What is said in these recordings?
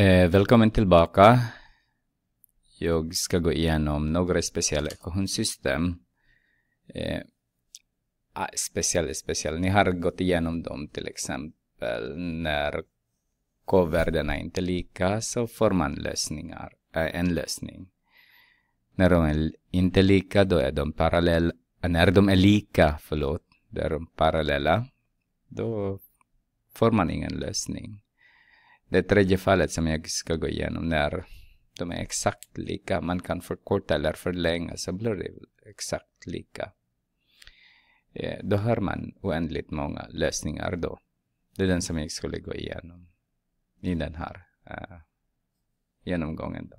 Eh, välkommen tillbaka. Jag ska gå igenom några speciella ekvationssystem. Eh, ah, speciella, speciella. Ni har gått igenom dem till exempel när k-värdena inte är lika så får man lösningar, eh, en lösning. När de är inte lika då är de parallella, eh, när de är lika, förlåt, då är de parallella, då får man ingen lösning. Det tredje fallet som jag ska gå igenom när de är exakt lika. Man kan förkorta eller förlänga så blir det exakt lika. Eh, då har man oändligt många lösningar då. Det är den som jag skulle gå igenom i den här uh, genomgången. Då.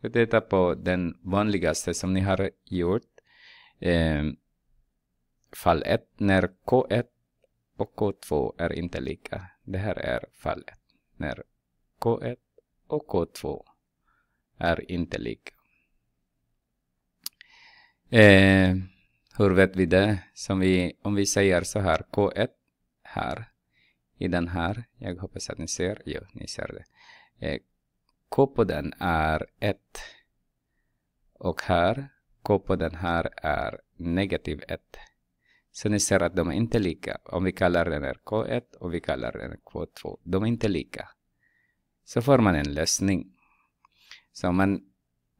Så titta på den vanligaste som ni har gjort. Uh, fall 1 när K1 och K2 är inte lika. Det här är fall 1 när K1 och K2 är inte lika. Eh, hur vet vi det? Som vi, om vi säger så här, K1 här, i den här, jag hoppas att ni ser, jo, ni ser det. Eh, K på den är 1 och här, K på den här är negativ 1. Så ni ser att de är inte lika. Om vi kallar den här K1 och vi kallar den K2. De är inte lika. Så får man en lösning. Så man,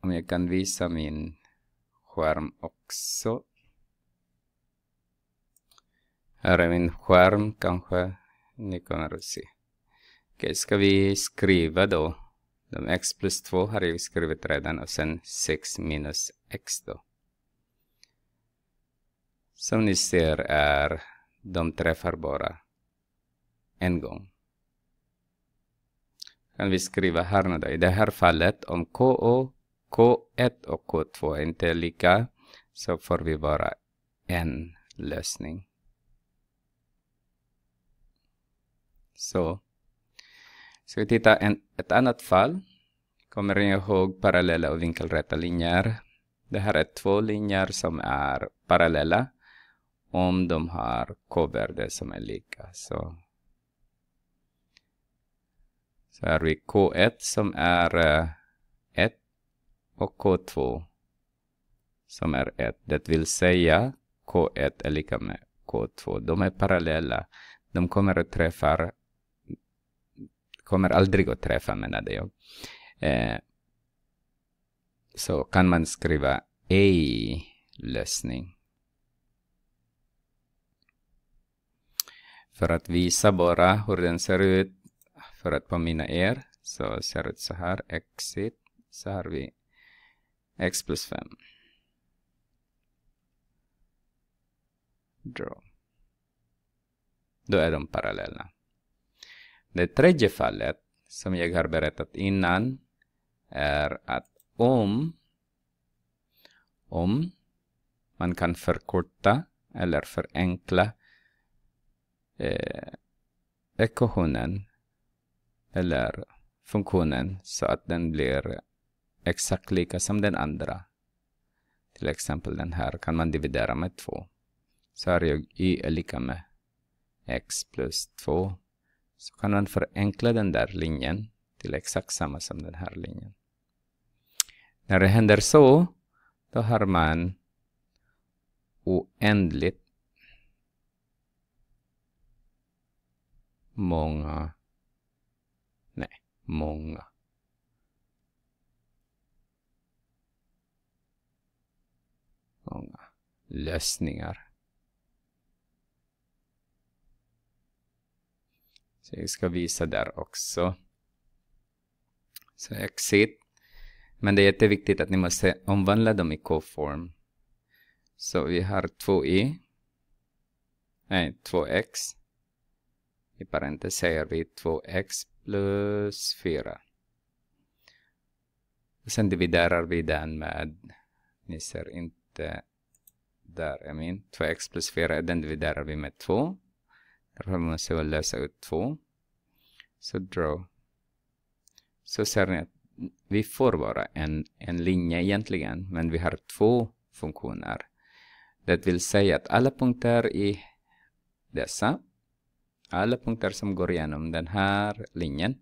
om jag kan visa min skärm också. Här är min skärm kanske. Ni kommer att se. Okej, ska vi skriva då? De x plus 2 har jag skrivit redan och sen 6 minus x då. Som ni ser är de träffar bara en gång. Kan vi skriva här nu då, I det här fallet om KO, K1 och K2 inte är lika så får vi bara en lösning. Så ska vi titta en, ett annat fall. Kommer ni ihåg parallella och vinkelrätta linjer? Det här är två linjer som är parallella om de har k-värden som är lika. Så, så har vi k1 som är 1 eh, och k2 som är 1. Det vill säga k1 är lika med k2. De är parallella. De kommer att träffa kommer aldrig att träffa menade jag. Eh, så kan man skriva ej lösning. För att visa bara hur den ser ut, för att påminna er, så ser det ut så här, exit, så har vi x plus 5. Draw. Då är de parallella. Det tredje fallet, som jag har berättat innan, är att om, om man kan förkorta eller förenkla eh, ekvationen eller funktionen så att den blir exakt lika som den andra. Till exempel den här kan man dividera med 2. Så här är y är lika med x plus 2. Så kan man förenkla den där linjen till exakt samma som den här linjen. När det händer så, då har man oändligt många, nej, många. Många lösningar. Så jag ska visa där också. Så exit. Men det är jätteviktigt att ni måste omvandla dem i k-form. Så vi har 2i. Nej, 2x. I parentes säger vi 2x plus 4. Och sen dividerar vi den med, ni ser inte där, jag min 2x plus 4, den dividerar vi med 2. Därför måste vi lösa ut 2. Så draw. Så ser ni att vi får bara en, en linje egentligen, men vi har två funktioner. Det vill säga att alla punkter i dessa alla punkter som går igenom den här linjen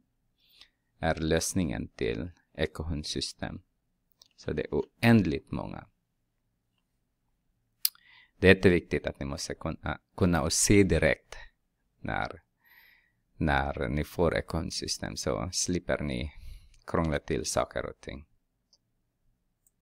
är lösningen till ekohundsystem. Så det är oändligt många. Det är jätteviktigt att ni måste äh, kunna, kunna se direkt när, när ni får ekohundsystem så slipper ni krångla till saker och ting.